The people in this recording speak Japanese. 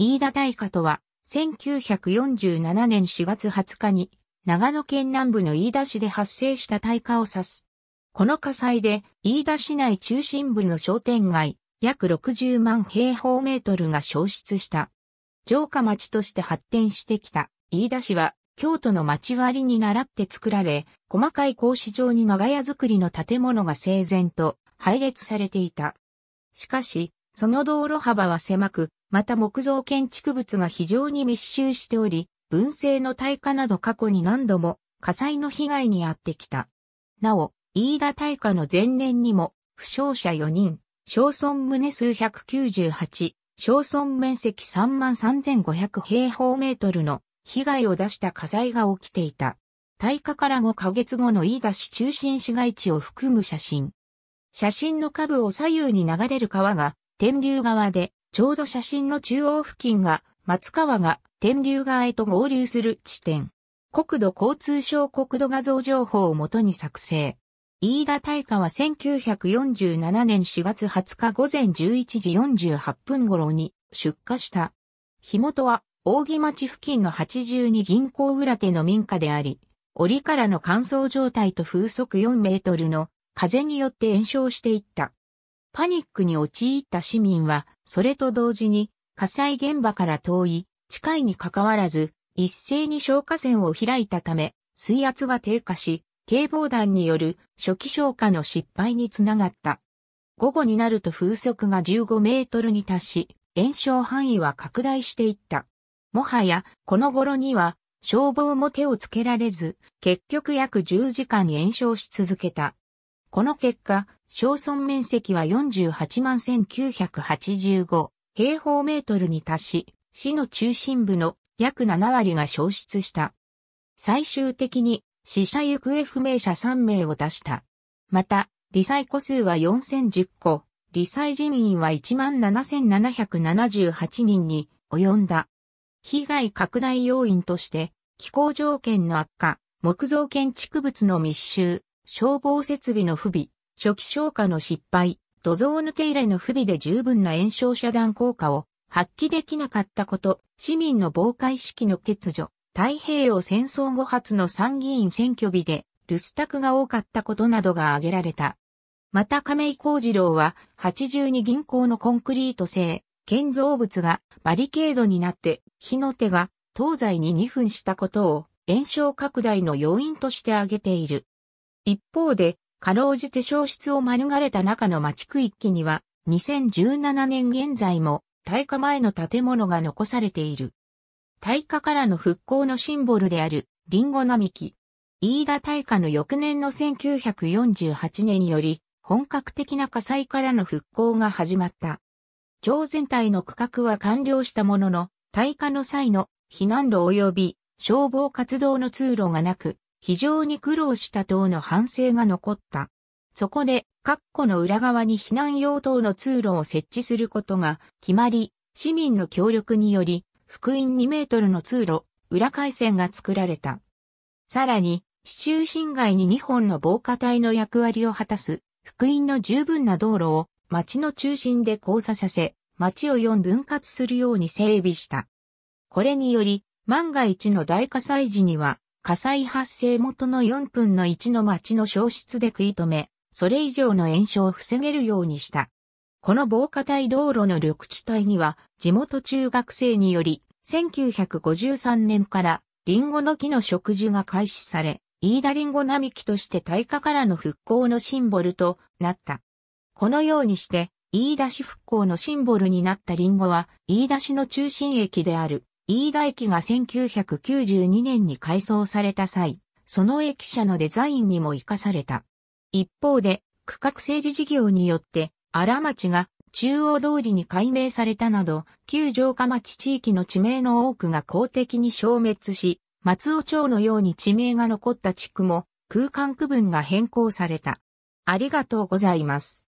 飯田大火とは、1947年4月20日に、長野県南部の飯田市で発生した大火を指す。この火災で、飯田市内中心部の商店街、約60万平方メートルが消失した。城下町として発展してきた、飯田市は、京都の町割に倣って作られ、細かい格子状に長屋造りの建物が整然と配列されていた。しかし、その道路幅は狭く、また木造建築物が非常に密集しており、文政の大火など過去に何度も火災の被害に遭ってきた。なお、飯田大火の前年にも、負傷者4人、小村棟数198、小村面積33,500平方メートルの被害を出した火災が起きていた。大火から5ヶ月後の飯田市中心市街地を含む写真。写真の下部を左右に流れる川が天竜川でちょうど写真の中央付近が、松川が天竜川へと合流する地点。国土交通省国土画像情報をもとに作成。飯田大河は1947年4月20日午前11時48分頃に出火した。火元は扇町付近の82銀行裏手の民家であり、折からの乾燥状態と風速4メートルの風によって炎症していった。パニックに陥った市民はそれと同時に火災現場から遠い、近いに関わらず、一斉に消火栓を開いたため、水圧が低下し、警防弾による初期消火の失敗につながった。午後になると風速が15メートルに達し、炎症範囲は拡大していった。もはや、この頃には、消防も手をつけられず、結局約10時間炎症し続けた。この結果、小村面積は48万1985平方メートルに達し、市の中心部の約7割が消失した。最終的に死者行方不明者3名を出した。また、理災個数は4010個、理災人員は17,778人に及んだ。被害拡大要因として、気候条件の悪化、木造建築物の密集、消防設備の不備、初期消火の失敗、土蔵抜け入れの不備で十分な炎症遮断効果を発揮できなかったこと、市民の防火意識の欠如、太平洋戦争後発の参議院選挙日で留守宅が多かったことなどが挙げられた。また亀井幸次郎は82銀行のコンクリート製建造物がバリケードになって火の手が東西に2分したことを炎症拡大の要因として挙げている。一方で、かろうじて消失を免れた中の町区一揆には、2017年現在も、大火前の建物が残されている。大火からの復興のシンボルである、リンゴ並木。飯田大火の翌年の1948年により、本格的な火災からの復興が始まった。町全体の区画は完了したものの、大火の際の避難路及び消防活動の通路がなく、非常に苦労した等の反省が残った。そこで、括弧の裏側に避難用等の通路を設置することが決まり、市民の協力により、福音2メートルの通路、裏回線が作られた。さらに、市中心街に2本の防火帯の役割を果たす、福音の十分な道路を町の中心で交差させ、町を4分割するように整備した。これにより、万が一の大火災時には、火災発生元の4分の1の町の消失で食い止め、それ以上の炎症を防げるようにした。この防火帯道路の緑地帯には、地元中学生により、1953年からリンゴの木の植樹が開始され、飯田リンゴ並木として大火からの復興のシンボルとなった。このようにして、飯田市復興のシンボルになったリンゴは、飯田市の中心駅である。飯田駅が1992年に改装された際、その駅舎のデザインにも活かされた。一方で、区画整理事業によって、荒町が中央通りに改名されたなど、旧城下町地域の地名の多くが公的に消滅し、松尾町のように地名が残った地区も空間区分が変更された。ありがとうございます。